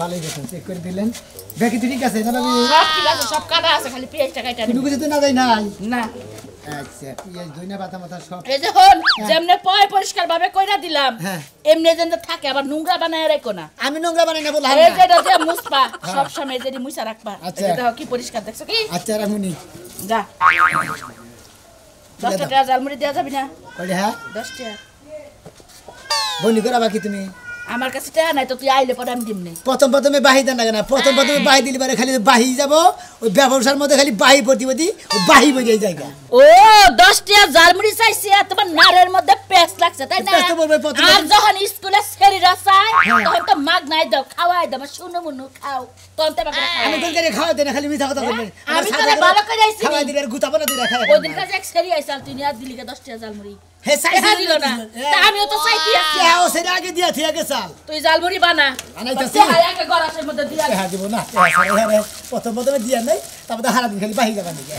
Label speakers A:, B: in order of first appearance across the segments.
A: ভালোই গেছেন চেক করে দিলেন
B: ঠিক আছে সব কাটা আছে খালি পেঁয়াজটা কাটা না যাই না আচ্ছা, হ্যাঁ। পরিষ্কার কইরা দিলাম হ্যাঁ। এমনি যেন থাকে আবার না আমি নোংরা বানাই না মুছা হ্যাঁ। রাখবা আচ্ছা। এটা কি পরিষ্কার দেখছো কি আচ্ছা, না
A: বলি করা বাকি তুমি আমার কাছে টাকা নাই তো তুই আইলে পরে আমি দিমনি প্রথম প্রথমে বাহি দেন না প্রথম প্রথমে বাহি দিলে পরে খালি বাহি যাব ওই ব্যবসার মধ্যে খালি বাহি প্রতিপতি বাহি বেরিয়ে জায়গা ও দশ টাকা জালমুড়ি
B: চাইছি আর তোমার নারের মধ্যে পেস লাগছে তাই না তো বলবে প্রথম আর যখন স্কুলে ছেড়ে রাসায় হ্যাঁ। তখন তো মাগ নাই দাও খাওয়াই দাও শুনো মুনু খাও তখন তো আমি তো করে খাওয়াই দেন খালি
A: মিঠা কথা হ্যাঁ, বলবেন আমি তো ভালো করে আইছি খাওয়াই দিলে গুতাবো না দিলে খাওয়াই ওই দিন
B: কাছে এক ছেড়ে আইছাল তুই নিয়া দিলি 10 টাকা জালমুড়ি
A: হে চাইছা দিল না তা আমিও তো চাইতি আছি হ্যাঁ ও সেটা আগে দিয়া থিয়া গেছা
B: তুই জালবুড়ি বানা বানাইতাছি হ্যাঁ আগে
A: গরাসের মধ্যে দিয়া হ্যাঁ দিব না আরে প্রথম প্রথমে দিয়া নাই তারপরে হারা দিন খালি বাহি যাবা নাকি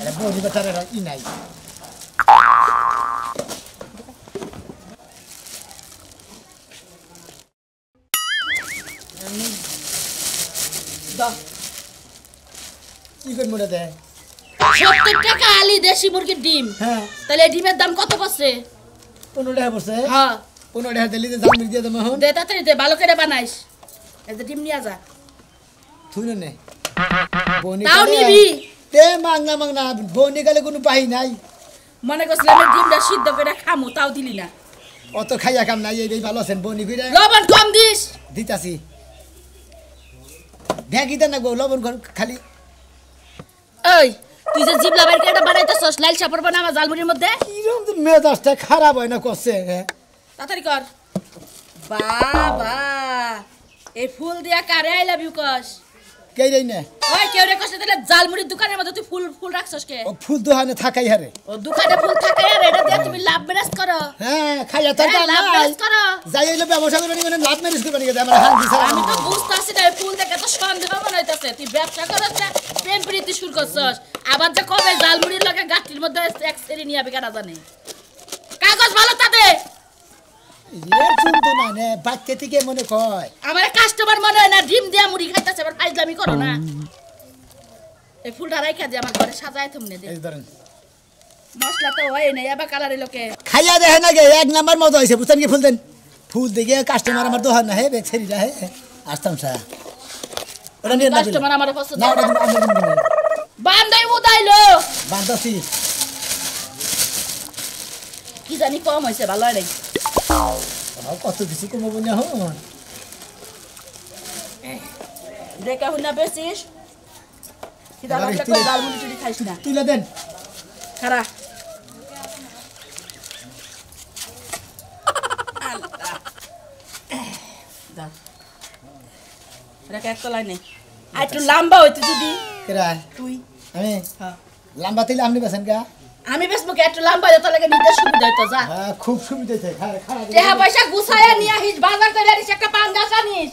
A: আরে বড়ি বেটারে ই নাই
B: কি করি মোটা দেয় সত্তর টাকা আলি দেশি মুরগির ডিম হ্যাঁ তাহলে ডিমের দাম কত পড়ছে পনেরো টাকা পড়ছে হ্যাঁ পনেরো টাকা দিলি দাম দিয়ে দেবো এখন দে তাড়াতাড়ি দে ভালো করে বানাইস এই যে ডিম নিয়ে যা
A: থুই না বনি তাও নিবি তে মাংনা মাংনা বনি গেলে কোনো পাই নাই মনে করছিলাম এই ডিমটা সিদ্ধ করে খামু তাও দিলি না অত খাইয়া কাম নাই এই ভালো আছেন বনি কইরা লবণ কম দিস দিতাছি ভ্যাগি দেন না গো লবণ খালি
B: এই তুই যে জিবলা বাইর কেটা সস লাল ছাপড় বানাবা জালমুড়ির মধ্যে
A: কিরম মেজাজটা খারাপ হয় না করছে হ্যাঁ?
B: তাড়াতাড়ি কর বাবা এই ফুল দিয়া কারে আইলা লাভ কস কে রে নে ওই কেউ রে কষ্ট দিলে জালমুড়ির দোকানের মধ্যে তুই ফুল ফুল রাখছস কে ও
A: ফুল দোকানে থাকাই হারে ও দোকানে ফুল
B: থাকাই হারে এটা দিয়ে তুমি লাভ ম্যারেজ করো
A: হ্যাঁ খাইয়া তার হ্যাঁ, না লাভ ম্যারেজ করো যাই হইলো ব্যবসা করে নিবেন মানে লাভ ম্যারেজ করে নিবেন আমরা হাত দিছি আমি
B: তো বুঝতে বুঝতাছি না ফুল দেখে তো সন্দেহ মনে তুই ব্যবসা করছ প্রেম প্রীতি শুরু করছস আবার যে কবে জালমুড়ির লগে গাটির মধ্যে এক সেরি নিয়ে আবি জানে কাগজ ভালো তাতে
A: থেকে মনে কয়
B: ডিম দিয়া মুড়ি খাইতেছে আবার ফাইজলামি না এই ফুলটা রাইখা দিয়ে আমার ঘরে সাজায় থমনে দে
A: খাইয়া দেখে না এক নাম্বার মতো হয়েছে বুঝছেন কি ফুল দেন ফুল দেখে কাস্টমার আমার দোহার না হে বেছেরি হে আসতাম সা না
B: ওটা বান্দাই উদাইলো
A: বান্দাসি কি
B: জানি কম হয়েছে ভালো হয় নাই
A: Apa tuh bisiku mau punya hewan?
B: Eh, mereka aku bersih. Kita lagi ke dalam untuk cuci kain. Tuh lah Ben. Kara. Dah. Mereka kau lain ni.
C: Aduh lambat itu tu di.
A: Kira. Tui. Amin. Lambat itu lambat ni pasang kah? আমি বেশ মুখে একটু লম্বা যত লাগে নিতে সুবিধা হইতো যা হ্যাঁ খুব সুবিধা হইতো খায় খায় টাকা পয়সা গুছায়া নিয়া হিস
B: বাজার করে আনিস একটা পাঙ্গাস আনিস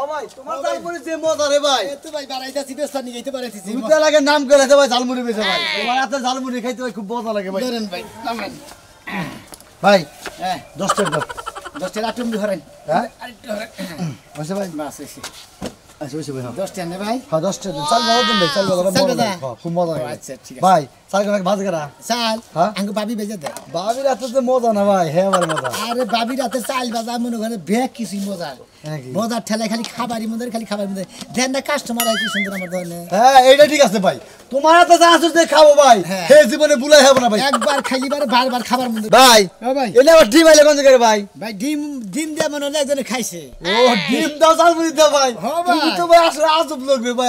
A: নাম করে ভাই ঝালমুড়ি ঝালমুড়ি খাইতে ভাই খুব মজা লাগে ভাই ভাই ভাই হ্যাঁ দশটার দাও দশটার আটু ধরেন হ্যাঁ ভাই বাস আচ্ছা বসে ভাই হ্যাঁ। দশটা নে ভাই হ্যাঁ দশটা হ্যাঁ, ভাই খুব মজা আচ্ছা ঠিক আছে ভাই সালকে ভাজ করা চাল হ্যাঁ? আঙ্গু বাবি বেজে দে বাবি মজা না ভাই হ্যাঁ বল মজা আরে বাবি রাতে চাল বাজা মনে করে বেগ কিছু মজা মজার হ্যাঁ ঠেলায় খালি খাবারই মধ্যে খালি খাবার মধ্যে দেন না হ্যাঁ, এইটা ঠিক আছে ভাই তোমার হাতে যা আসুস খাবো ভাই হে জীবনে ভুলাই হবে না ভাই একবার খাইলি বারে বারবার খাবার মধ্যে ভাই ভাই এনে ডিম আইলে কোন জায়গায় ভাই ভাই ডিম ডিম দিয়ে মনে হয় একজনে খাইছে ও ডিম দাও চাল মুড়ি দাও ভাই তুমি তো ভাই আসলে আজব লোক ভাই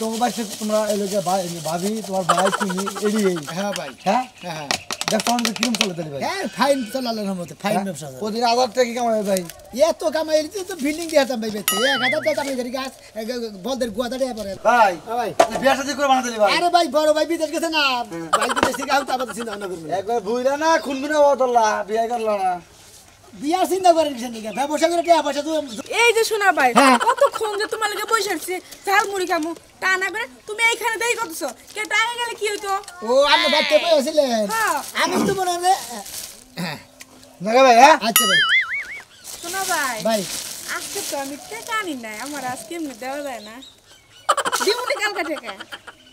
A: তো বাইসে তোমরা এলাকা ভাই ভাবি তোমার ভাই তুমি এড়িয়ে হ্যাঁ ভাই হ্যাঁ হ্যাঁ, হ্যাঁ। দেখতাম যে কিরম চলে তাহলে ভাই হ্যাঁ ফাইন চলে আল্লাহর রহমতে ফাইন ব্যবসা ওদিন আধার টাকা কামাবে ভাই এত কামাই এলি তো বিল্ডিং দিয়ে হাতাম ভাই বেতে এক হাজার টাকা আমি গাড়ি গাছ বলদের গুয়া দাঁড়িয়ে পড়ে ভাই হ্যাঁ বিয়ার চিন্তা করেন কিসের নিকা ব্যবসা করে
D: টাকা পয়সা তুমি এই যে শোনা ভাই হ্যাঁ। কতক্ষণ যে তোমার লাগে বসে আসছি ঝাল মুড়ি খামু তা না করে তুমি এইখানে দেরি করতেছো কে টাকা গেলে কি হইতো ও আপনি ভাবতে পেয়েছিলেন হ্যাঁ। হ্যাঁ। আমি তো মনে হয়
A: নাগা ভাই হ্যাঁ আচ্ছা ভাই
D: শোনা ভাই ভাই আজকে তো আমি টাকা আনি নাই আমার আজকে এমনি দেওয়া যায় না দিমুনি কালকা
A: টাকা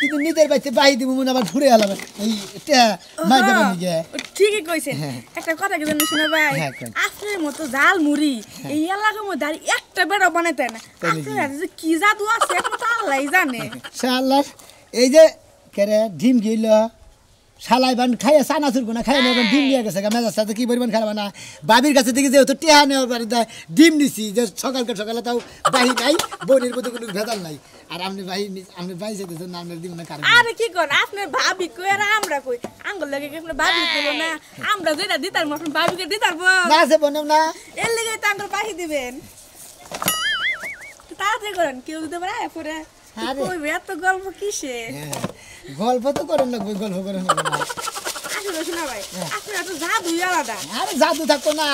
A: কিন্তু নিজের বাড়িতে বাহি দিব মনে আবার ঘুরে এলাম এই এটা মাই দেবেন নিজে
D: ঠিকই কইছেন হ্যাঁ। একটা কথা কি জানেন শুনে ভাই হ্যাঁ, আপনার মতো জাল মুড়ি হ্যাঁ। এই এলাকার মধ্যে আর একটা বেড়া বানাইতে না আপনার যে কি জাদু আছে একমাত্র আল্লাহই জানে
A: আল্লাহ এই যে কেরে ডিম গিলা শালাই বান খাইয়া সানা চুরকো না খাইয়া নেবেন ডিম নিয়ে গেছে মেজাজ সাথে কি পরিমাণ খাবে না বাবির কাছে দেখি যেহেতু টেহা নেওয়ার বাড়ি ডিম নিছি যে সকালকে সকালে তাও বাহি নাই বোনের মধ্যে কোনো ভেজাল নাই আর আপনি বাহি আপনি বাহি যেতে যে নাম দিব না কারণ
D: আরে কি করেন আপনি ভাবি কই আর আমরা কই আঙ্গুল লাগে আপনার ভাবি কই না আমরা যেটা দিতার আপনার ভাবিকে দিতার না সে বনেম না এর লাগে তো আঙ্গুল বাহি দিবেন তাতে করেন কেউ দিতে পারে পরে ওই এত গল্প
A: কিসে হ্যাঁ গল্প তো করেন লাগবে গল্প করেন হ্যাঁ। জাদু না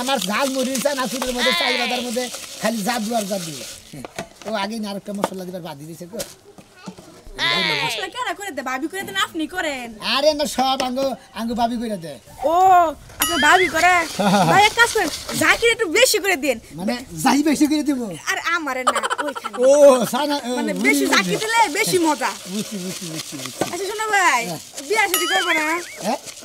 A: আমার মধ্যে মধ্যে খালি জাদু আর জাদু ও আগে আরেকটা মশলা দিবার বাদ দিয়েছে কারা করে দে ভাবি করে দেন আপনি করেন আরে না সব আঙ্গু আঙ্গু ভাবি করে
D: দে ও আপনার ভাবি করে ভাই এক কাজ করেন জাকির একটু বেশি করে দেন মানে যাই বেশি করে দিব আর আমার না ওইখানে
A: ও সানা মানে বেশি জাকির
D: দিলে বেশি মজা বুঝছি বুঝছি বুঝছি
A: আচ্ছা শোনো ভাই বিয়া শাদী করব না হ্যাঁ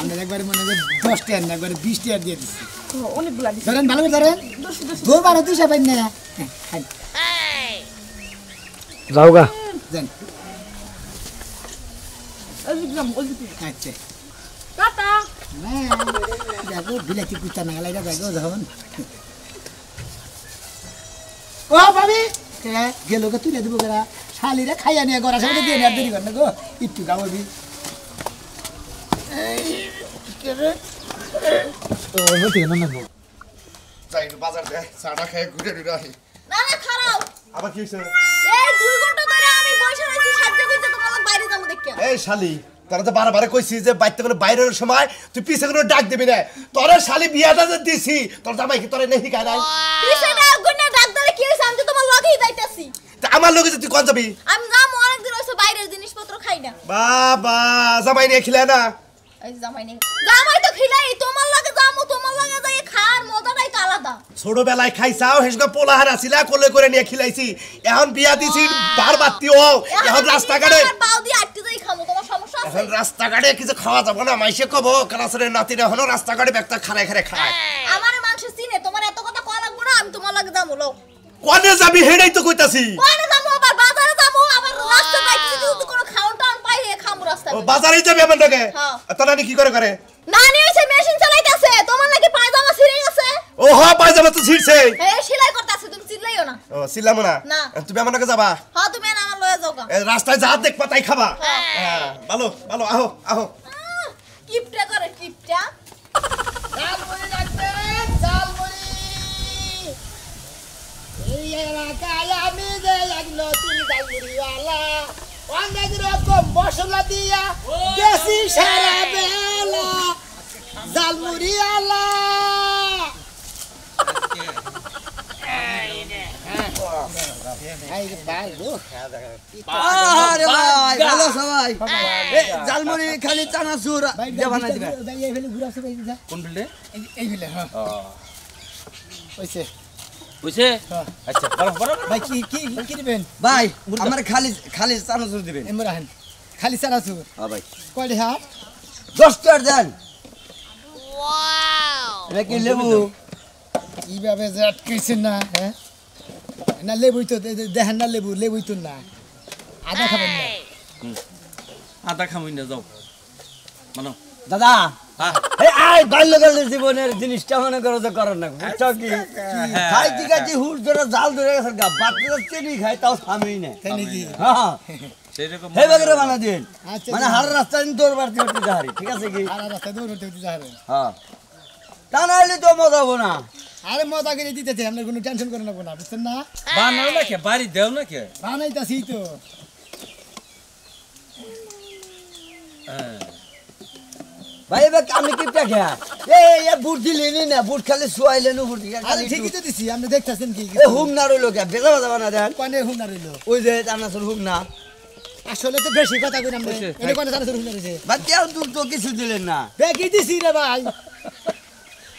A: আমরা একবার মনে করেন দশ টাকার না একবার বিশ টাকার দিয়ে দিচ্ছি
B: অনেকগুলা ধরেন ভালো করে ধরেন দূর বারো দুই সবাই
A: না যাও গা যান আচ্ছা হ্যাঁ, দেখো বিলাতি কুচা না গেলে দেখো যখন তুলে দেবো শালিরা খাইয়া নিয়ে গড়া সাথে দিয়ে দেরি কর গো একটু গাবি
C: ডাক দিবি না তোর শালি বিয়াটা যে দিছি তোর জামাই কি তোর নাই ডাক
E: দিলে কি আমি তো তোমার লগেই যাইতাছি
C: তা আমার লগে তুই কোন যাবি আমি বাবা জামাই নিয়ে খিলা না ছোটবেলায় খাইছাও পোলাহার কোলে করে নিয়ে খিলাইছি এখন বিয়া দিছি বার বাতি হও এখন রাস্তাঘাটে
E: তোমার এখন
C: রাস্তাঘাটে কিছু খাওয়া যাবে না মাইসে কব ক্লাসের নাতিরা হলো রাস্তাঘাটে ব্যক্তা খাড়ায় খাড়ায় খায় হ্যাঁ,
E: আমার মাংস চিনে তোমার এত কথা কয়া লাগবো না আমি তোমার লাগে দাম লও
C: কোনে যাবি হেডাই তো কইতাছি
E: কোনে যাবো আবার বাজারে যাবো আবার রাস্তা বাইক কোনো খাই এ যাবে আমার কি করে করে হইছে মেশিন চালাইতাছে তোমার পায়জামা গেছে
C: হ্যাঁ, পায়জামা তো
E: সেলাই তুমি চিল্লাইও না
C: ও চিল্লামো না তুমি আমার যাবা
E: হ্যাঁ তুমি আমার লয়ে
C: রাস্তায় যা দেখ তাই খাবা হ্যাঁ।, হ্যাঁ ভালো ভালো আহো আহো
E: কিপটা করে কিপটা
A: এই অনেক রকম মশলা দিয়া দেশি সারা বেলা জালমুড়ি আলা জালমুড়ি খালি চানা চুর বানাই দিবে
C: কোন ফিল্ডে এই ফিল্ডে হ্যাঁ বুঝছে হ্যাঁ। আচ্ছা বড় বড় ভাই কি কি কি দিবেন ভাই
A: আমার খালি খালি চানাচুর দিবেন ইমরান খালি চানাচুর হ্যাঁ ভাই কয় হ্যাঁ দশ দেন এটা কি লেবু কিভাবে যে আটকেছেন না হ্যাঁ না লেবুই তো দেখেন না লেবু লেবুই তো না
C: আদা খাবেন না আদা খাবই না যাও
A: মানো দাদা হ্যাঁ, আয় বাল্যকাল জীবনের জিনিসটা মনে করো যে করার না বুঝছ কি খাই ঠিক আছে হুট ধরে জাল ধরে গেছে গা বাচ্চারা চেনি খাই তাও স্বামী না হ্যাঁ
C: আচ্ছা, মানে আচ্ছা। হার
A: রাস্তায় দৌড় মারতে হতে যাহারি ঠিক আছে কি রাস্তায় দৌড়
C: বাড়ি দেও না কে
A: ভাই এবার আমি কিপটা খেয়া এ বুট নি না বুট খালি শুয়াইলেন বুট আরে ঠিকই তো দিছি আপনি দেখতাছেন কি এ হুম না রইলো কে বেলা বাজাবা না দেন কানে হুম না রইলো ওই যে জানাসুর হুম না আসলে তো বেশি কথা কইলাম রে এনে কোন জানাসুর হুম না ভাই কেউ দুধ তো কিছু দিলেন না দেখি দিছি রে ভাই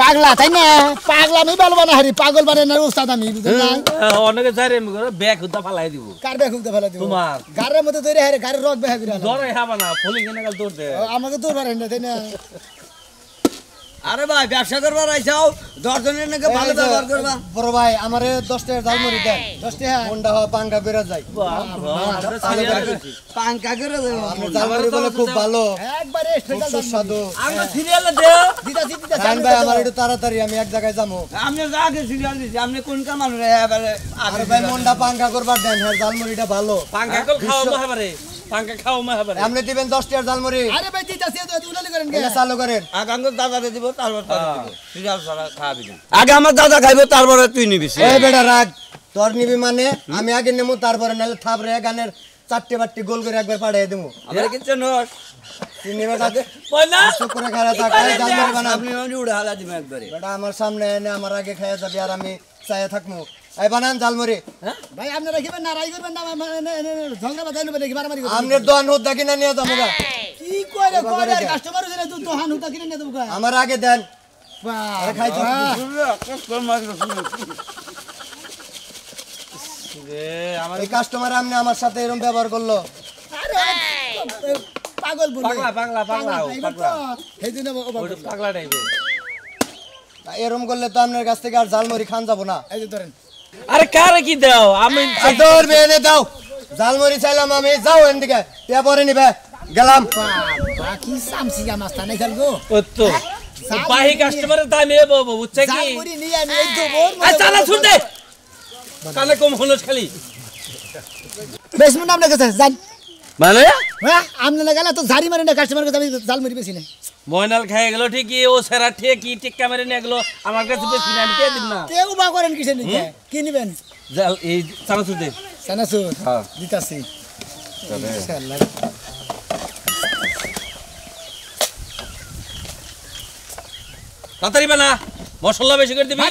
A: পাগলা তাই না পাগলা আমি বলবো না হারি পাগল বারে না উস্তাদ আমি হ্যাঁ,
C: হ্যাঁ, অনেকে চাই রে ব্যাগ হুদা ফালাই দিব
A: কার ব্যাগ হুদা ফালাই দিব তোমার গারের মধ্যে ধরে হারে গারের রক ব্যাগ করে ধরে
C: হাবা না ফলি কেন গাল দৌড় দে আমাকে দৌড় পারে না তাই না আরে ভাই ব্যবসা করবার আইসাও দশ নাকি ভালো ব্যবহার করবা
A: বড় ভাই আমারে দশ টাকা ঝাল মুড়ি দেন দশ টাকা হওয়া পাঙ্কা বেড়ে যায় পাঙ্কা করে বলে খুব ভালো সুস্বাদু তাড়াতাড়ি আমি এক জায়গায় যাবো আপনি কোন ভাই করবার দেন হ্যাঁ, ঝাল ভালো
C: পাঙ্কা হ্যাঁ, খাওয়া
A: ফাঙ্কা খাও মা হবে আপনি দিবেন 10 টাকার ঝালমুড়ি আরে ভাই দিতাছি তো উলালি করেন কে চালু করেন আগে আমার দাদারে দিব তারপর হ্যাঁ। তুই আর খাবি
C: আগে আমার দাদা খাইবো তারপরে তুই নিবি এই বেটা রাগ
A: তোর নিবি মানে আমি আগে নেমু তারপরে নালে থাপরে গানের চারটে বাটটি গোল করে একবার পাঠিয়ে দেবো আমার হ্যাঁ? খারা বানা আপনি হালা একবারে বেটা আমার সামনে এনে আমার আগে খায়া যাবি আর আমি চায়া থাকমু বানান হ্যাঁ? ভাই না রাই না আমার আগে দেন কাস্টমার আমার এই আমার সাথে এরকম ব্যবহার করলো এরম করলে তো আপনার কাছ থেকে আর জালমরি খান যাবো না এই যে ধরেন
C: আরে কারে কি দাও আমি দৌড় বেনে দাও
A: জালমরি চাইলাম আমি যাও এন দিকে ইয়া পরে নিবে গেলাম বাকি সামসি জামাস
C: তা নাই গো ও তো বাহি কাস্টমারের দাম এ বাবু বুঝছে কি জালমরি নিয়ে আমি এই তো বল আ চালা শুন দে কানে কম হলস খালি
A: বেসমুন নাম লেগেছে জান মানে হ্যাঁ আমনে লাগালা তো ঝাড়ি মারে না কাস্টমার কথা আমি জালমরি বেশি না
C: ময়নাল খাই গেল ঠিকই ও সেরা ঠিকই ঠিক ক্যামেরে নিয়ে গেল আমার কাছে তো না আমি কে দিব না
A: কেউ বা করেন কিছু নি কি নিবেন জাল এই চানাচুর দে চানাচুর হ্যাঁ দিতাছি
C: ইনশাআল্লাহ তাড়াতাড়ি বানা মশলা বেশি করে দিবি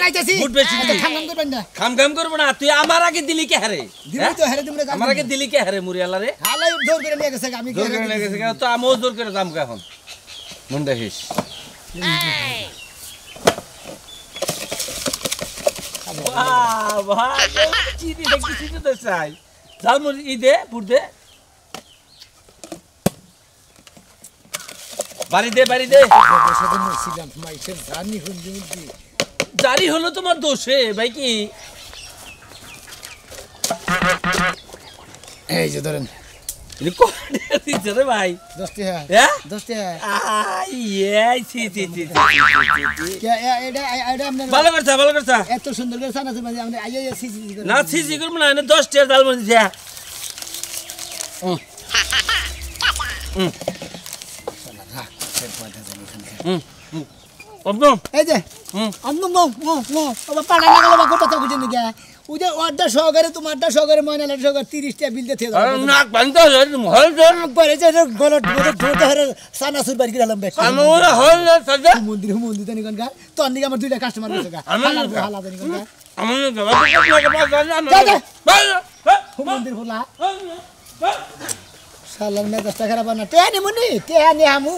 C: গুড় বেশি দিবি খাম খাম করবেন না খাম খাম করব না তুই আমার আগে দিলি কে হারে দিবি হ্যাঁ? তো হারে
A: তুমি আমার আগে দিলি
C: কে হারে মুরিয়ালারে রে হালাই জোর করে নিয়ে গেছে আমি জোর করে নিয়ে গেছে তো আমও জোর করে দাম এখন মন দেখিস ঝালমুড়ি বাড়ি দে বাড়ি জারি হলো তোমার দোষে ভাই কি এই যে
A: ধরেন রে ভাই ভালো করছা ভালো করছা এত সুন্দর করে না সিসি
C: করবো না দশ টাকা ডাল মারি
A: এই যে অন্য পাড়া না গেল বা কোথা থেকে নিয়ে উদে অর্ধা সহকারে তোমার অর্ধা সহকারে ময়না লাট সহকারে তিরিশটা বিল দিতে নাক বান্ধ হল পরে যে গলত ধরে ধরতে হরে সানাসুর বাড়ি গেলাম বেশ আমরা হল সাজা মন্দির মন্দির তানি কোন গা তোর নিকে আমার দুইটা কাস্টমার আছে গা আমার হালা তানি কোন গা আমার দাদা মন্দির খোলা সালাম না দশটা খারাপ না টেহা নি মনি টেহা নি আমু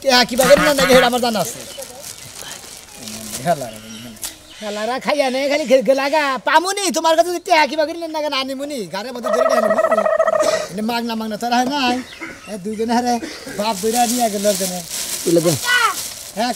A: টেহা কি বাগান না নাকি আমার জানা আছে হেলা খেলারা খাইয়া নে খালি লাগা পামুনি তোমার কাছে যদি টেহা কিবা কিনলেন না কেন আনিমুনি গারে মধ্যে ধরে আনিমুনি মাগনা মাগনা তোরা হয় নাই দুজনে হারে বাপ দুইরা নিয়ে গেল জনে হ্যাঁ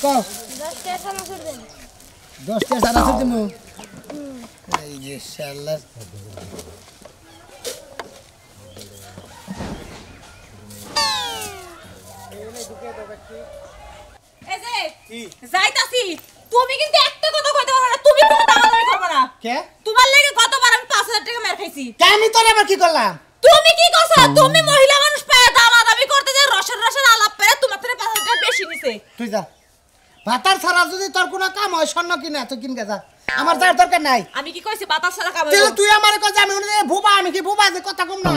D: তুমি কিন্তু কে তোমার লাগে কতবার আমি 5000 টাকা মার খাইছি কে আমি তোর আবার কি করলাম তুমি কি করছো তুমি মহিলা মানুষ পায় দামা দামি করতে যে রসের রসের আলাপ পেরে তোমার থেকে 5000 টাকা বেশি
A: নিছে তুই যা ভাতার ছাড়া যদি তোর কোনো কাম হয় স্বর্ণ কিনা তুই কিনকে যা আমার যার দরকার নাই আমি কি কইছি বাতাস ছাড়া কাম তাহলে তুই আমারে কই আমি উনি ভুবা আমি কি ভুবা যে কথা কম না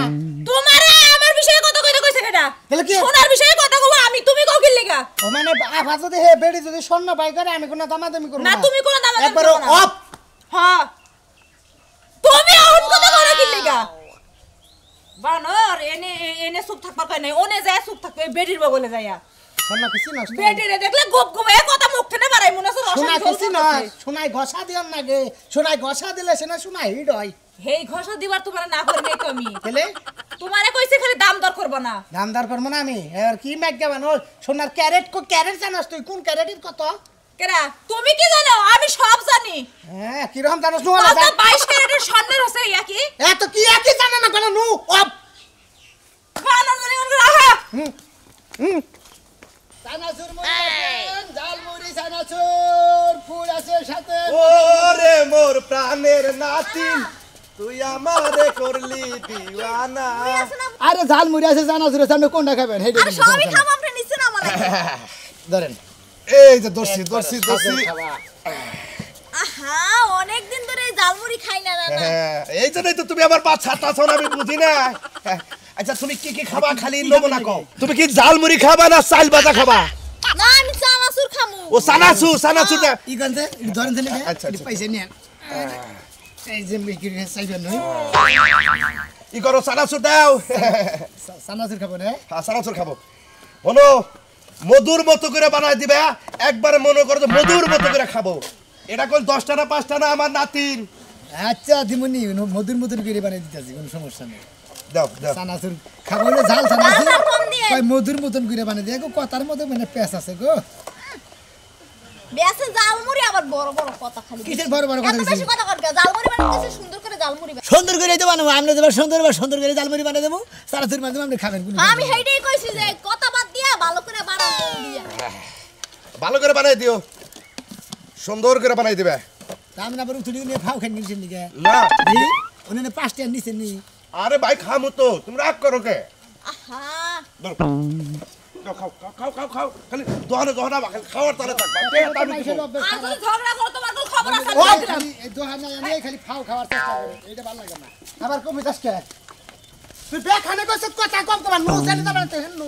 D: তোমারে আমার বিষয়ে কথা কইতে কইছে কেডা তাহলে কি সোনার বিষয়ে কথা কও আমি তুমি কও কি লাগা
A: ও মানে আফা যদি হে বেড়ি যদি স্বর্ণ পাই করে আমি কোনো দামাদামি করব না না তুমি কোনো দামাদামি করব না একবার অফ হ্যাঁ
D: বানর এনে এনে চুপ থাকবার কয় নাই ওনে যায় থাকবে বেডির বগলে শোনা কিছু না বেডিরে দেখলে এ কথা মুখ থেকে বাড়াই মনে শোনা কিছু না
A: শোনাই ঘষা না গে শোনাই ঘষা দিলে সেনা শোনা হয় হেই ঘষা দিবার তোমার না করে নাই তুমি তাহলে
D: তোমারে কইছে খালি দাম দর করব না
A: দাম দর করব না আমি আর কি ম্যাগ দেবানো সোনার ক্যারেট
D: কো ক্যারেট জানাস তুই কোন ক্যারেটের কথা কেরা তুমি কি জানো আমি সব জানি হ্যাঁ কি রকম জানোস আলাদা 22 ক্যারেটের স্বর্ণের আছে ইয়া এ তো কি একই জানে না কেন নু জানি
A: ওর হুম হুম সানাসুর মুড়ি জাল ফুল আছে সাথে ওরে
C: মোর প্রাণের নাতি তুই আমারে করলি দিওয়ানা
A: আরে ঝাল মুড়ি আছে জানাসুরের সামনে কোনটা খাবেন হেডি আমি সবই খাবো আপনি নিছেন আমারে
C: ধরেন এই যে হ্যাঁ, তুমি আমার পাঁচ আচ্ছা, তুমি কি কি খাবা খালি নমুনা কও তুমি কি জালমুড়ি খাবা না চাল ভাজা খাবা না আমি চানাচুর খামু ও চানাচুর চানাচুর
A: ই গন্ধে ধরেন দিলে আচ্ছা, আচ্ছা। এই যে মিকির চাইবেন নই
C: ই করো চানাচুর দাও চানাচুর খাবো না হ্যাঁ চানাচুর মধুর মতো করে বানাই দিবে হ্যাঁ? একবার মনে করো মধুর মতো করে খাবো এটা কোন দশটা না পাঁচটা না আমার নাতির আচ্ছা দিমনি মধুর মধুর করে দিতে আছি কোনো সমস্যা নেই আমি
A: খাবেন মানে পেঁচ আছে গো
E: কথা খালি সুন্দর করে
A: সুন্দর সুন্দর মানে
E: যে কথা ভালো করে বানাই
C: দিয়া হ্যাঁ, ভালো করে বানাই দিও সুন্দর করে বানাই দিবে মানে আরে ভাই খামো তো তুমি রাগ করো কে খাও খাও খাও খালি দোহানে দোহানা খাওয়ার
A: তালে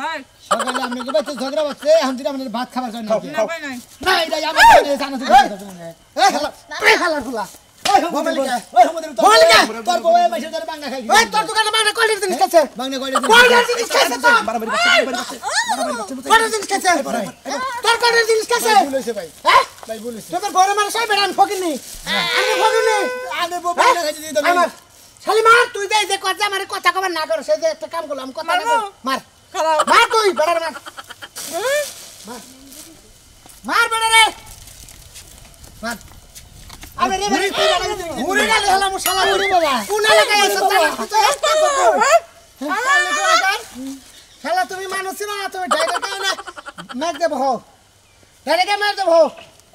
A: ভাই সকালে আপনাকে বাচ্চা ঝগড়া হচ্ছে এখন দিন আপনার ভাত খাবার জন্য না ভাই নাই না এটা আমার কাছে জানা ছিল এই খালা এই খালা ফুলা হ্যাঁ? হ্যাঁ? শালিমার তুই যে কথা আমার কথা কবার না করো সে যে একটা কাম করলাম কথা মার খারাপ মার তুই বেড়ার হ্যাঁ? মার মার বেড়ারে
B: মার আরে রে ভাই ঘুরে গেল হলো মশলা ঘুরে বাবা কোন এলাকায় খেলা হ্যাঁ?
A: হ্যাঁ? তুমি মানুষ না তুমি ডাইরেক্ট না মার দেব ডাইরেক্ট মার দেব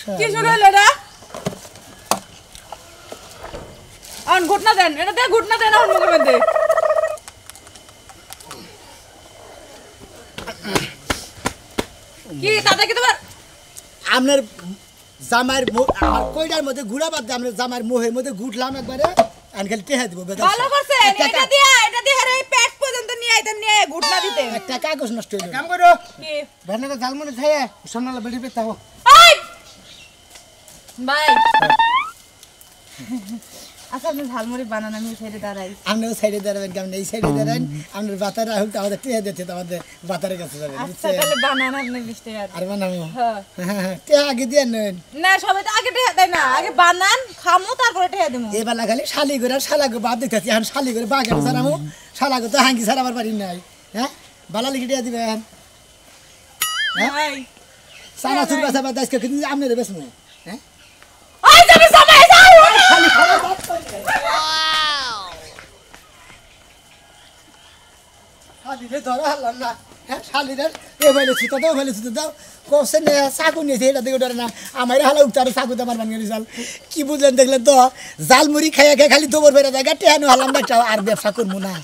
D: আচ্ছা, কি শুরু হলো এটা আর ঘটনা দেন এটা দে ঘটনা দেন আমার মুখের মধ্যে
A: কি দাদা কি তোমার আপনার জামাইয়ের আমার কইটার মধ্যে ঘুরা বাদ দিয়ে আপনার জামাইয়ের মোহের মধ্যে ঘুরলাম একবারে আনকাল টেহা দিব ভালো করছে এটা দিয়া এটা একটা কাগজ নষ্ট হইলো কাম করো কি ভান্না জালমনে থাকে হ্যাঁ। সোনালা বেড়ি পেতে হোক
D: আচ্ছা আমি সাইডে দাঁড়াই
A: আপনিও সাইডে দাঁড়াবেন আচ্ছা, খামো তারপরে টিয়া দেবো এই বেলা খালি শালি করে আর শালাগো বাদ দেখতেছি শালি করে বাঘের সারামো শালাগো তো হাঙ্গি সারা আমার বাড়ি নাই হ্যাঁ বালা লিখে টিয়া দিবেন হ্যাঁ সারা চুর কাছে বাদ আজকে কিন্তু আপনি রেবেস নয় শালিরে ধরা হলাম না হ্যাঁ শালিরে এ নিয়ে না আমার কি বুঝলেন দেখলেন তো জাল মুড়ি খাইয়া খাই খালি দোবর বেড়ে যায় গাটে হলাম না আর ব্যবসা করবো না